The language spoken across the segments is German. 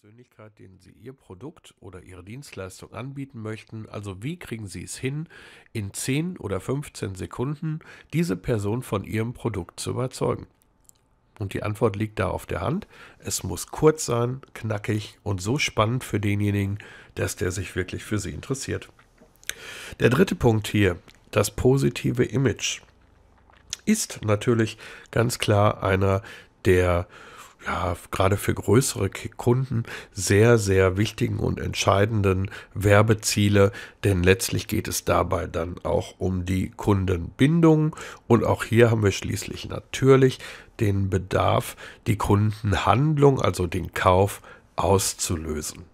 Persönlichkeit, denen Sie Ihr Produkt oder Ihre Dienstleistung anbieten möchten. Also wie kriegen Sie es hin, in 10 oder 15 Sekunden diese Person von Ihrem Produkt zu überzeugen? Und die Antwort liegt da auf der Hand. Es muss kurz sein, knackig und so spannend für denjenigen, dass der sich wirklich für Sie interessiert. Der dritte Punkt hier, das positive Image, ist natürlich ganz klar einer der äh, ja, gerade für größere Kunden sehr, sehr wichtigen und entscheidenden Werbeziele, denn letztlich geht es dabei dann auch um die Kundenbindung und auch hier haben wir schließlich natürlich den Bedarf, die Kundenhandlung, also den Kauf, auszulösen.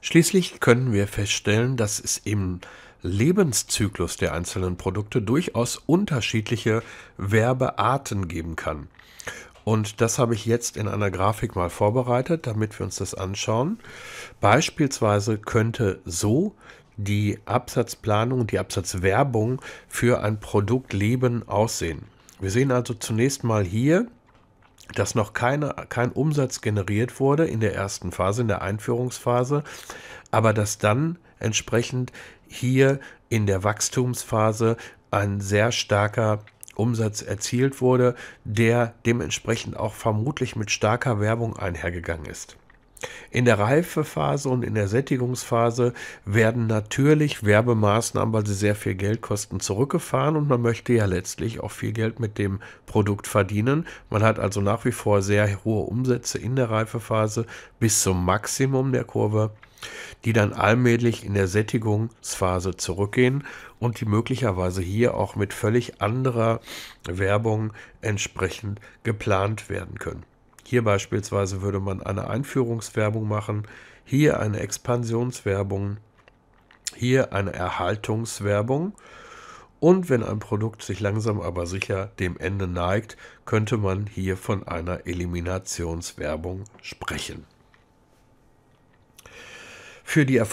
Schließlich können wir feststellen, dass es im Lebenszyklus der einzelnen Produkte durchaus unterschiedliche Werbearten geben kann. Und das habe ich jetzt in einer Grafik mal vorbereitet, damit wir uns das anschauen. Beispielsweise könnte so die Absatzplanung, die Absatzwerbung für ein Produkt Leben aussehen. Wir sehen also zunächst mal hier, dass noch keine, kein Umsatz generiert wurde in der ersten Phase, in der Einführungsphase, aber dass dann entsprechend hier in der Wachstumsphase ein sehr starker Umsatz erzielt wurde, der dementsprechend auch vermutlich mit starker Werbung einhergegangen ist. In der Reifephase und in der Sättigungsphase werden natürlich Werbemaßnahmen, weil sie sehr viel Geld kosten, zurückgefahren und man möchte ja letztlich auch viel Geld mit dem Produkt verdienen. Man hat also nach wie vor sehr hohe Umsätze in der Reifephase bis zum Maximum der Kurve, die dann allmählich in der Sättigungsphase zurückgehen und die möglicherweise hier auch mit völlig anderer Werbung entsprechend geplant werden können. Hier beispielsweise würde man eine Einführungswerbung machen, hier eine Expansionswerbung, hier eine Erhaltungswerbung. Und wenn ein Produkt sich langsam aber sicher dem Ende neigt, könnte man hier von einer Eliminationswerbung sprechen. Für die Erfolg